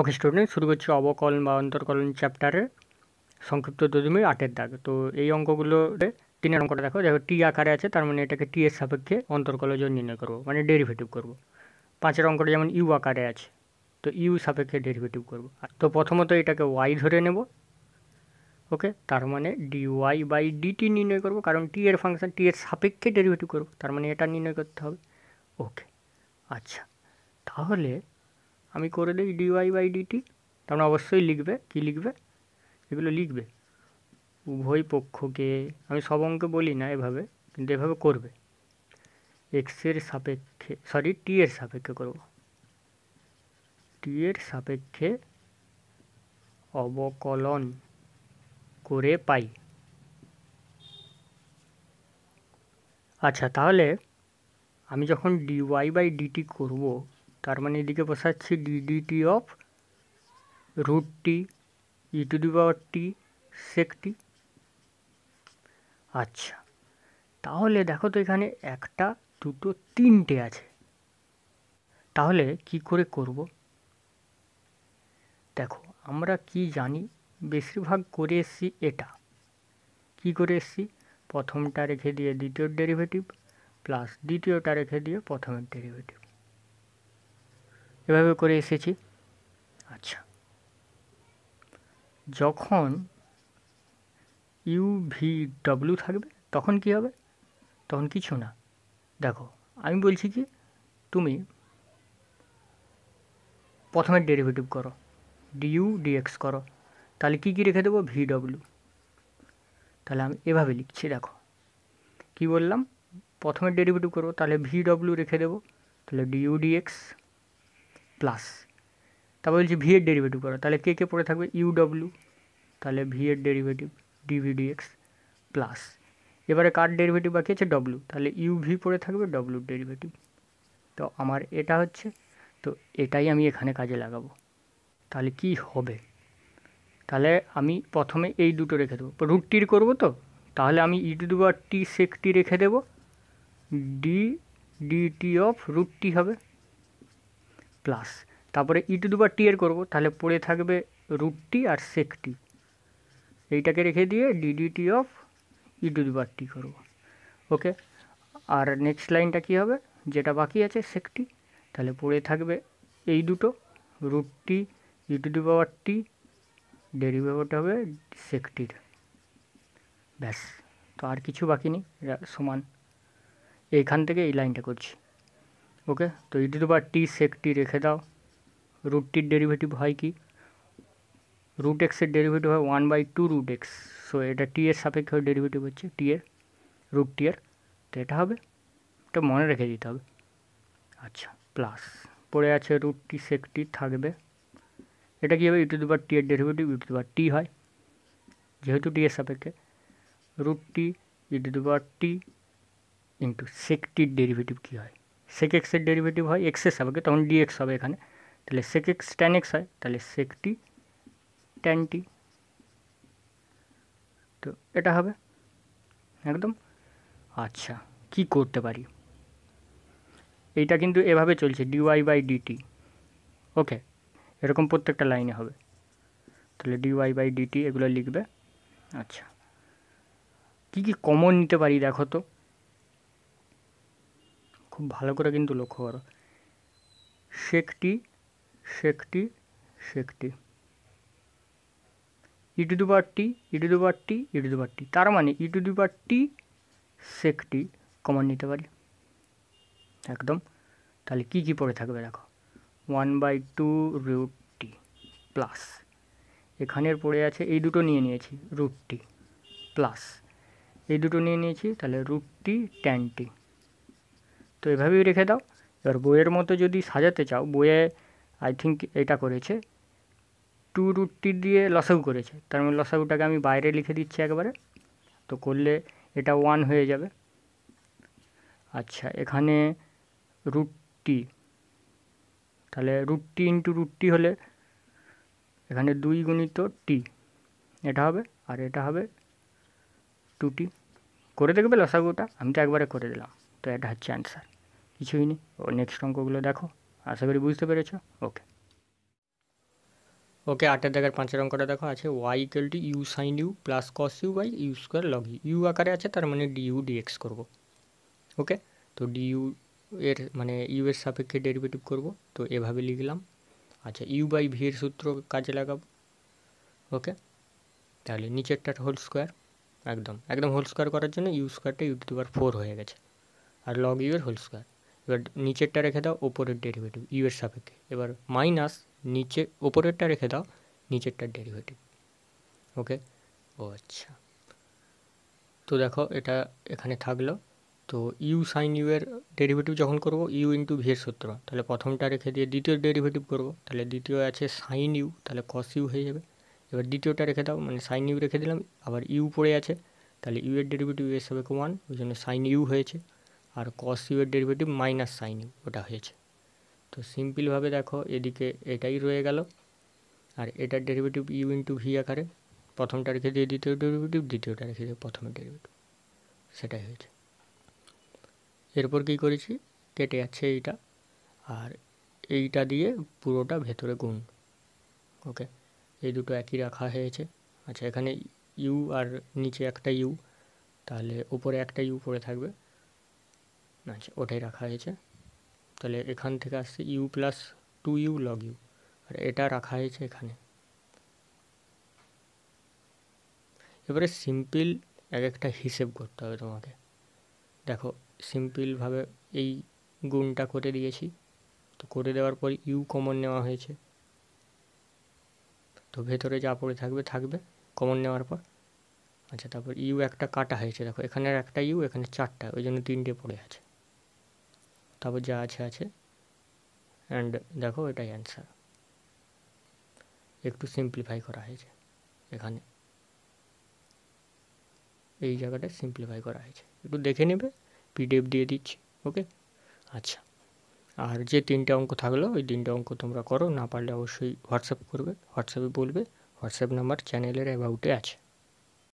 ওকে student শুরু করছি অবকলন বা অন্তর্কলন চ্যাপ্টারে সংক্ষিপ্ত দশমিক আটের দাগ তো এই অঙ্কগুলো তিনের অঙ্কটা দেখো দেখো টি আকারে আছে তার মানে এটাকে টি এর সাপেক্ষে অন্তর্কলজন নির্ণয় করবো মানে ডেরিভেটিভ করব। পাঁচের অঙ্কটা যেমন ইউ আকারে আছে তো ইউ সাপেক্ষে ডেরিভেটিভ করব। তো প্রথমত এটাকে ওয়াই ধরে নেব ওকে তার মানে ডি ওয়াই বাই ডিটি নির্ণয় করব কারণ টি এর ফাংশন টি এর সাপেক্ষে ডেরিভেটিভ করবো তার মানে এটা নির্ণয় করতে হবে ওকে আচ্ছা তাহলে আমি করে দিই ডিওয়াই বাই ডিটি মানে অবশ্যই লিখবে কি লিখবে এগুলো লিখবে উভয় পক্ষকে আমি সব অঙ্কে বলি না এভাবে কিন্তু এভাবে করবে এক্সের সাপেক্ষে সরি টি এর সাপেক্ষে করব টি এর সাপেক্ষে অবকলন করে পাই আচ্ছা তাহলে আমি যখন ডিওয়াই বাই ডিটি করবো তার মানে এদিকে বসাচ্ছি DDT of root t into to the power t sec আচ্ছা তাহলে দেখো তো এখানে একটা দুটো তিনটে আছে তাহলে কি করে করব দেখো আমরা কি জানি বেশিরভাগ করে এসছি এটা কি করে এসছি প্রথমটা রেখে দিয়ে দ্বিতীয় ডেরিভেটিভ প্লাস দ্বিতীয়টা রেখে দিয়ে প্রথমের ডেরিভেটিভ এভাবে করে এসেছি আচ্ছা যখন ইউ ভি ডব্লিউ থাকবে তখন কি হবে তখন কিছু না দেখো আমি বলছি কি তুমি প্রথমে ডেরিভেটিভ করো ডিউ ডিএক্স করো তাহলে কী কী রেখে দেবো ভি ডব্লিউ তাহলে আমি এভাবে লিখছি দেখো কি বললাম প্রথমে ডেরিভেটিভ করবো তাহলে ভি ডব্লিউ রেখে দেবো তাহলে ডিউ ডিএক্স প্লাস তারপর বলছি ভি এর ডেরিভেটিভ করো তাহলে কে কে পড়ে থাকবে ইউডব্লিউ তাহলে ভি এর ডেরিভেটিভ ডিভিডিএক্স প্লাস এবারে কার ডেরিভেটিভ বাকি আছে ডব্লিউ তাহলে ইউ ভি পড়ে থাকবে ডব্লিউ ডেরিভেটিভ তো আমার এটা হচ্ছে তো এটাই আমি এখানে কাজে লাগাবো তাহলে কি হবে তাহলে আমি প্রথমে এই দুটো রেখে দেবো রুট টির করবো তো তাহলে আমি ই টু দুবার টি সেক রেখে দেবো D D T of root t হবে প্লাস তারপরে ই টু দুবার টি এর করবো তাহলে পড়ে থাকবে রুট টি আর সেক এইটাকে রেখে দিয়ে ডিডিটি অফ ই টু দুবার টি করবো ওকে আর নেক্সট লাইনটা কী হবে যেটা বাকি আছে সেকটি তাহলে পড়ে থাকবে এই দুটো রুটটি টি ই টু দি পাওয়ার টি ডেরিভেটিভটা হবে সেকটির ব্যাস তো আর কিছু বাকি নেই সমান এইখান থেকে এই লাইনটা করছি ওকে তো ই টু দি টি সেক রেখে দাও রুটটির ডেরিভেটিভ হয় কি রুট এক্সের ডেরিভেটিভ হয় one by two root x so এটা টি এর সাপেক্ষে ডেরিভেটিভ হচ্ছে টি এর রুট টি এর তো এটা হবে এটা মনে রেখে দিতে হবে আচ্ছা প্লাস পড়ে আছে রুট টি সেক থাকবে এটা কী হবে ইউ টু টি এর ডেরিভেটিভ ইউ টু টি হয় যেহেতু টি এর সাপেক্ষে root t u two t into sec derivative কী হয় সেক এক্সের ডেরিভেটিভ হয় এক্সের হবে তখন ডিএক্স হবে এখানে তাহলে সেক এক্স ট্যান এক্স হয় তাহলে সেক টি ট্যান টি তো এটা হবে একদম আচ্ছা কি করতে পারি এইটা কিন্তু এভাবে চলছে ডিওয়াই বাই ডিটি ওকে এরকম প্রত্যেকটা লাইনে হবে তাহলে ডিওয়াই বাই ডিটি এগুলো লিখবে আচ্ছা কি কি কমন নিতে পারি দেখো তো খুব ভালো করে কিন্তু লক্ষ্য করো শেখটি শেখটি শেখটি ইটু দু টি ইটু দু টি ইটু দু টি তার মানে ইটু দু টি সেকটি কমন নিতে পারি একদম তাহলে কি কি পড়ে থাকবে দেখো one by two root t plus এখানের পড়ে আছে এই দুটো নিয়ে নিয়েছি রুট টি প্লাস এই দুটো নিয়ে নিয়েছি তাহলে রুট টি ট্যান টি তো এভাবেই রেখে দাও এবার বইয়ের মতো যদি সাজাতে চাও বইয়ে আই থিঙ্ক এটা করেছে টু রুটটি দিয়ে লসাগু করেছে তার মানে লসাগুটাকে আমি বাইরে লিখে দিচ্ছি একবারে তো করলে এটা ওয়ান হয়ে যাবে আচ্ছা এখানে রুট টি তাহলে রুট টি ইন্টু রুটটি হলে এখানে দুই গুণিত টি এটা হবে আর এটা হবে টু টি করে দেখবে লসাগুটা আমি তো একবারে করে দিলাম তো এটা হচ্ছে অ্যান্সার কিছুই না ও नेक्स्ट রাং কোগুলো দেখো আশা করি বুঝতে পেরেছো ওকে ওকে আট এরdagger পাঁচ নংটা দেখো আছে y = u sin u + cos u / u^2 log u আকারে আছে তার মানে du dx করব ওকে তো du এর মানে u এর সাপেক্ষে ডেরিভেটিভ করব তো এভাবে লিখলাম আচ্ছা u / v এর সূত্র কাজে লাগাব ওকে তাহলে নিচেটা হোল স্কয়ার একদম একদম হোল স্কয়ার করার জন্য u^2 তে yupiter 4 হয়ে গেছে আর log u এর হোল স্কয়ার এবার নিচেরটা রেখে দাও ওপরের ডেরিভেটিভ ইউ এর সাপেক্ষে এবার মাইনাস নিচে ওপরেরটা রেখে দাও নিচেরটার ডেরিভেটিভ ওকে ও আচ্ছা তো দেখো এটা এখানে থাকলো তো ইউ সাইন ইউ এর ডেরিভেটিভ যখন করব ইউ ইন্টু ভি এর সূত্র তাহলে প্রথমটা রেখে দিয়ে দ্বিতীয় ডেরিভেটিভ করব তাহলে দ্বিতীয় আছে সাইন ইউ তাহলে কস ইউ হয়ে যাবে এবার দ্বিতীয়টা রেখে দাও মানে সাইন ইউ রেখে দিলাম আবার ইউ পড়ে আছে তাহলে ইউ এর ডেরিভেটিভ ইউ এর সাবেক ওয়ান ওই জন্য সাইন ইউ হয়েছে আর কস ইউয়ের ডেরিভেটিভ মাইনাস সাইন ওটা হয়েছে তো সিম্পলভাবে দেখো এদিকে এটাই রয়ে গেল আর এটার ডেরিভেটিভ ইউ ইন্টু ভি আকারে প্রথমটা রেখে দিয়ে দ্বিতীয় ডেরিভেটিভ দ্বিতীয়টা রেখে দিয়ে প্রথমে ডেরিভেটিভ সেটাই হয়েছে এরপর কি করেছি কেটে যাচ্ছে এইটা আর এইটা দিয়ে পুরোটা ভেতরে গুণ ওকে এই দুটো একই রাখা হয়েছে আচ্ছা এখানে ইউ আর নিচে একটা ইউ তাহলে উপরে একটা ইউ পড়ে থাকবে আচ্ছা ওটাই রাখা হয়েছে তাহলে এখান থেকে আসছে u plus two u log u আর এটা রাখা হয়েছে এখানে এবারে সিম্পল এক একটা হিসেব করতে হবে তোমাকে দেখো সিম্পলভাবে এই গুণটা করে দিয়েছি তো করে দেওয়ার পর ইউ কমন নেওয়া হয়েছে তো ভেতরে যা পড়ে থাকবে থাকবে কমন নেওয়ার পর আচ্ছা তারপর ইউ একটা কাটা হয়েছে দেখো এখানের একটা ইউ এখানে চারটা ওই জন্য তিনটে পড়ে আছে তারপর যা আছে আছে অ্যান্ড দেখো এটাই অ্যান্সার একটু সিম্পলিফাই করা হয়েছে এখানে এই জায়গাটা সিম্পলিফাই করা হয়েছে একটু দেখে নেবে পিডিএফ দিয়ে দিচ্ছি ওকে আচ্ছা আর যে তিনটে অঙ্ক থাকলো ওই তিনটে অঙ্ক তোমরা করো না পারলে অবশ্যই হোয়াটসঅ্যাপ করবে হোয়াটসঅ্যাপে বলবে হোয়াটসঅ্যাপ নাম্বার চ্যানেলের অ্যাবাউটে আছে